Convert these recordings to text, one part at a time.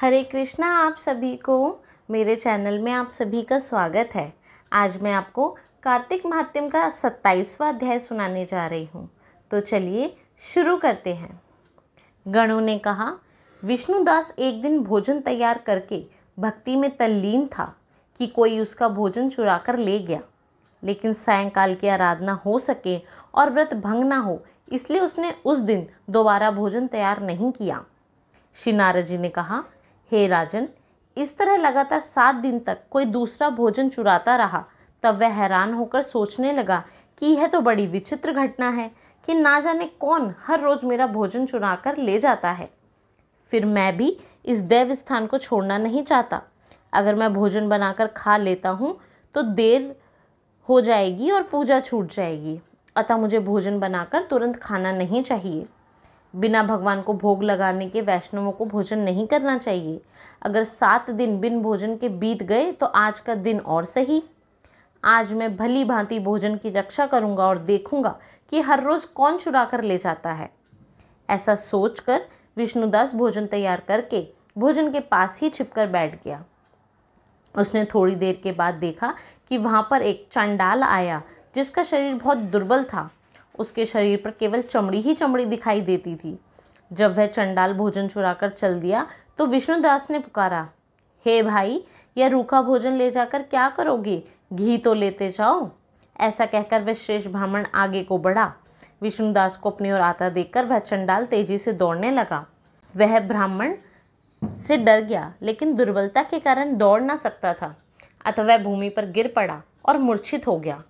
हरे कृष्णा आप सभी को मेरे चैनल में आप सभी का स्वागत है आज मैं आपको कार्तिक महात्म का सत्ताईसवा अध्याय सुनाने जा रही हूँ तो चलिए शुरू करते हैं गणों ने कहा विष्णुदास एक दिन भोजन तैयार करके भक्ति में तल्लीन था कि कोई उसका भोजन चुरा कर ले गया लेकिन सायंकाल की आराधना हो सके और व्रत भंग ना हो इसलिए उसने उस दिन दोबारा भोजन तैयार नहीं किया श्री नारद जी ने कहा हे राजन इस तरह लगातार सात दिन तक कोई दूसरा भोजन चुराता रहा तब वह हैरान होकर सोचने लगा कि यह तो बड़ी विचित्र घटना है कि ना जाने कौन हर रोज़ मेरा भोजन चुरा कर ले जाता है फिर मैं भी इस देव स्थान को छोड़ना नहीं चाहता अगर मैं भोजन बनाकर खा लेता हूँ तो देर हो जाएगी और पूजा छूट जाएगी अतः मुझे भोजन बनाकर तुरंत खाना नहीं चाहिए बिना भगवान को भोग लगाने के वैष्णवों को भोजन नहीं करना चाहिए अगर सात दिन बिन भोजन के बीत गए तो आज का दिन और सही आज मैं भली भांति भोजन की रक्षा करूंगा और देखूंगा कि हर रोज़ कौन चुरा कर ले जाता है ऐसा सोचकर विष्णुदास भोजन तैयार करके भोजन के पास ही छिपकर बैठ गया उसने थोड़ी देर के बाद देखा कि वहाँ पर एक चंडाल आया जिसका शरीर बहुत दुर्बल था उसके शरीर पर केवल चमड़ी ही चमड़ी दिखाई देती थी जब वह चंडाल भोजन चुराकर चल दिया तो विष्णुदास ने पुकारा हे hey भाई यह रूखा भोजन ले जाकर क्या करोगे घी तो लेते जाओ ऐसा कहकर वह श्रेष्ठ ब्राह्मण आगे को बढ़ा विष्णुदास को अपनी ओर आता देखकर वह चंडाल तेजी से दौड़ने लगा वह ब्राह्मण से डर गया लेकिन दुर्बलता के कारण दौड़ ना सकता था अतः वह भूमि पर गिर पड़ा और मूर्छित हो गया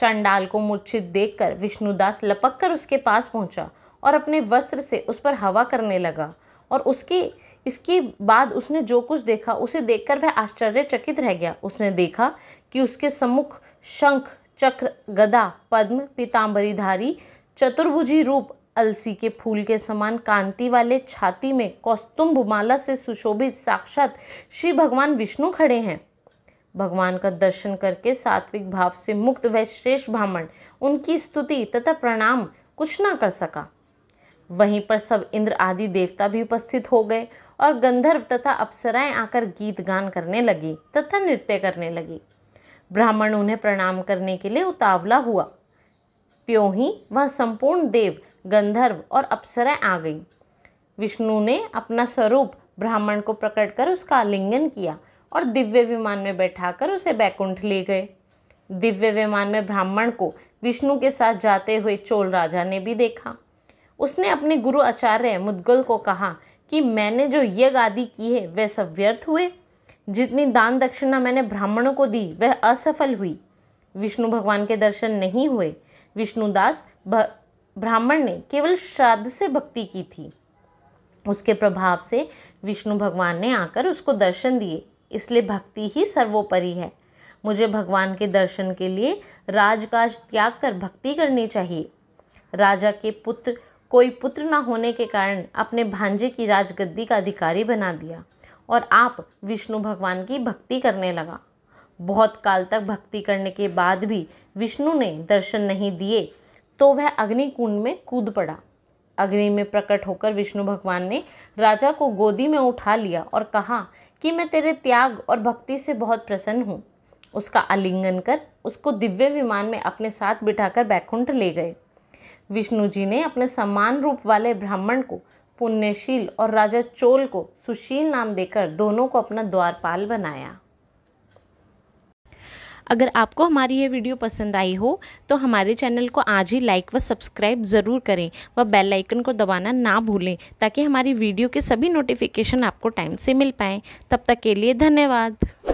चंडाल को मूर्छित देखकर विष्णुदास लपककर उसके पास पहुंचा और अपने वस्त्र से उस पर हवा करने लगा और उसकी इसके बाद उसने जो कुछ देखा उसे देखकर वह आश्चर्यचकित रह गया उसने देखा कि उसके सम्मुख शंख चक्र गदा पद्म पीताम्बरीधारी चतुर्भुजी रूप अलसी के फूल के समान कांति वाले छाती में कौस्तुम्भ माला से सुशोभित साक्षात श्री भगवान विष्णु खड़े हैं भगवान का दर्शन करके सात्विक भाव से मुक्त वह श्रेष्ठ ब्राह्मण उनकी स्तुति तथा प्रणाम कुछ ना कर सका वहीं पर सब इंद्र आदि देवता भी उपस्थित हो गए और गंधर्व तथा अप्सराएं आकर गीत गान करने लगी तथा नृत्य करने लगी ब्राह्मण उन्हें प्रणाम करने के लिए उतावला हुआ त्यों ही वह संपूर्ण देव गंधर्व और अप्सराएं आ गई विष्णु ने अपना स्वरूप ब्राह्मण को प्रकट कर उसका आलिंगन किया और दिव्य विमान में बैठाकर उसे बैकुंठ ले गए दिव्य विमान में ब्राह्मण को विष्णु के साथ जाते हुए चोल राजा ने भी देखा उसने अपने गुरु आचार्य मुद्गल को कहा कि मैंने जो यज्ञ आदि की है वह सब व्यर्थ हुए जितनी दान दक्षिणा मैंने ब्राह्मणों को दी वह असफल हुई विष्णु भगवान के दर्शन नहीं हुए विष्णुदास ब्राह्मण ने केवल श्राद्ध से भक्ति की थी उसके प्रभाव से विष्णु भगवान ने आकर उसको दर्शन दिए इसलिए भक्ति ही सर्वोपरि है मुझे भगवान के दर्शन के लिए राजकाज त्याग कर भक्ति करनी चाहिए राजा के पुत्र कोई पुत्र ना होने के कारण अपने भांजे की राजगद्दी का अधिकारी बना दिया और आप विष्णु भगवान की भक्ति करने लगा बहुत काल तक भक्ति करने के बाद भी विष्णु ने दर्शन नहीं दिए तो वह अग्निकुंड में कूद पड़ा अग्नि में प्रकट होकर विष्णु भगवान ने राजा को गोदी में उठा लिया और कहा कि मैं तेरे त्याग और भक्ति से बहुत प्रसन्न हूँ उसका आलिंगन कर उसको दिव्य विमान में अपने साथ बिठाकर बैकुंठ ले गए विष्णु जी ने अपने समान रूप वाले ब्राह्मण को पुण्यशील और राजा चोल को सुशील नाम देकर दोनों को अपना द्वारपाल बनाया अगर आपको हमारी ये वीडियो पसंद आई हो तो हमारे चैनल को आज ही लाइक व सब्सक्राइब ज़रूर करें व बेल आइकन को दबाना ना भूलें ताकि हमारी वीडियो के सभी नोटिफिकेशन आपको टाइम से मिल पाएँ तब तक के लिए धन्यवाद